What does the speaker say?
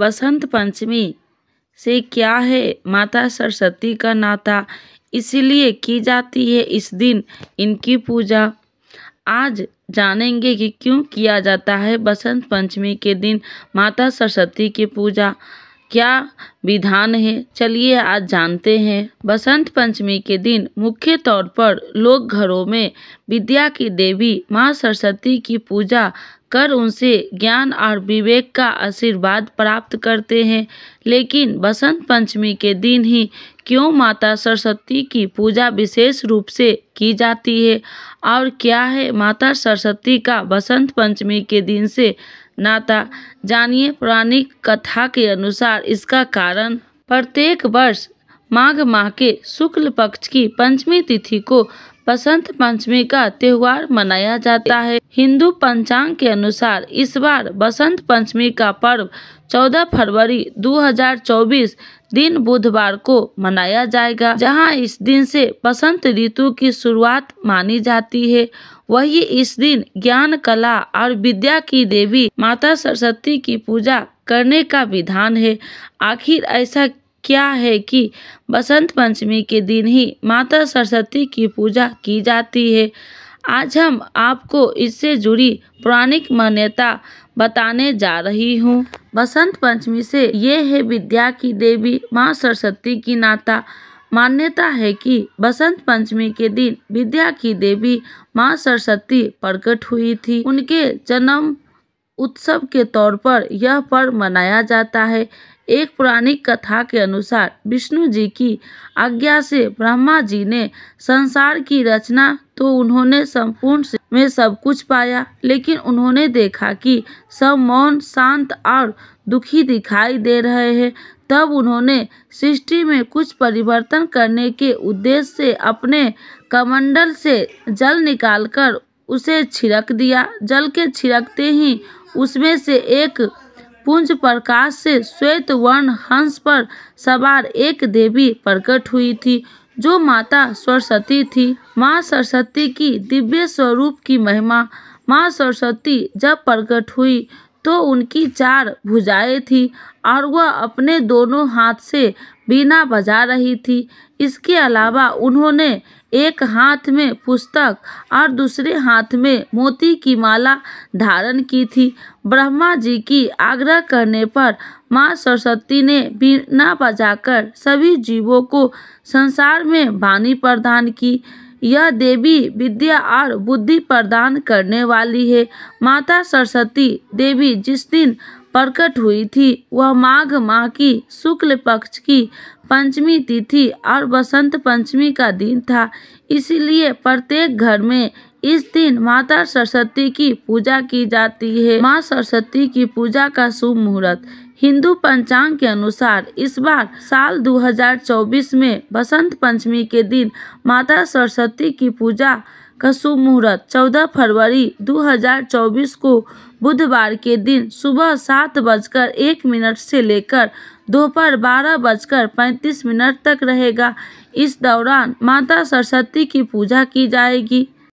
बसंत पंचमी से क्या है माता सरस्वती का नाता इसलिए की जाती है इस दिन इनकी पूजा आज जानेंगे कि क्यों किया जाता है बसंत पंचमी के दिन माता सरस्वती की पूजा क्या विधान है चलिए आज जानते हैं बसंत पंचमी के दिन मुख्य तौर पर लोग घरों में विद्या की देवी माँ सरस्वती की पूजा कर उनसे ज्ञान और विवेक का आशीर्वाद प्राप्त करते हैं लेकिन बसंत पंचमी के दिन ही क्यों माता सरस्वती की पूजा विशेष रूप से की जाती है और क्या है माता सरस्वती का बसंत पंचमी के दिन से नाता जानिए पौराणिक कथा के अनुसार इसका कारण कारण प्रत्येक वर्ष माघ माह के शुक्ल पक्ष की पंचमी तिथि को बसंत पंचमी का त्यौहार मनाया जाता है हिंदू पंचांग के अनुसार इस बार बसंत पंचमी का पर्व 14 फरवरी 2024 दिन बुधवार को मनाया जाएगा जहां इस दिन से बसंत ऋतु की शुरुआत मानी जाती है वही इस दिन ज्ञान कला और विद्या की देवी माता सरस्वती की पूजा करने का विधान है आखिर ऐसा क्या है कि बसंत पंचमी के दिन ही माता सरस्वती की पूजा की जाती है आज हम आपको इससे जुड़ी पौराणिक मान्यता बताने जा रही हूँ बसंत पंचमी से ये है विद्या की देवी माँ सरस्वती की नाता मान्यता है कि बसंत पंचमी के दिन विद्या की देवी माँ सरस्वती प्रकट हुई थी उनके जन्म उत्सव के तौर पर यह पर्व मनाया जाता है एक पौराणिक कथा के अनुसार विष्णु जी की आज्ञा से ब्रह्मा जी ने संसार की रचना तो उन्होंने संपूर्ण में सब कुछ पाया लेकिन उन्होंने देखा कि सब मौन शांत और दुखी दिखाई दे रहे हैं तब उन्होंने सृष्टि में कुछ परिवर्तन करने के उद्देश्य से अपने कमंडल से जल निकालकर उसे छिड़क दिया जल के छिड़कते ही उसमें से एक पुंज प्रकाश से श्वेत वर्ण हंस पर सवार एक देवी प्रकट हुई थी जो माता सरस्वती थी माँ सरस्वती की दिव्य स्वरूप की महिमा माँ सरस्वती जब प्रकट हुई तो उनकी चार भुजाएं थी और वह अपने दोनों हाथ से बीना बजा रही थी इसके अलावा उन्होंने एक हाथ में पुस्तक और दूसरे हाथ में मोती की माला धारण की थी ब्रह्मा जी की आग्रह करने पर माँ सरस्वती ने बीना बजाकर सभी जीवों को संसार में वाणी प्रदान की यह देवी विद्या और बुद्धि प्रदान करने वाली है माता सरस्वती देवी जिस दिन प्रकट हुई थी वह माघ माह की शुक्ल पक्ष की पंचमी तिथि और बसंत पंचमी का दिन था इसलिए प्रत्येक घर में इस दिन माता सरस्वती की पूजा की जाती है माँ सरस्वती की पूजा का शुभ मुहूर्त हिंदू पंचांग के अनुसार इस बार साल 2024 में बसंत पंचमी के दिन माता सरस्वती की पूजा का शुभ मुहूर्त चौदह फरवरी 2024 को बुधवार के दिन सुबह सात बजकर एक मिनट से लेकर दोपहर बारह बजकर पैंतीस मिनट तक रहेगा इस दौरान माता सरस्वती की पूजा की जाएगी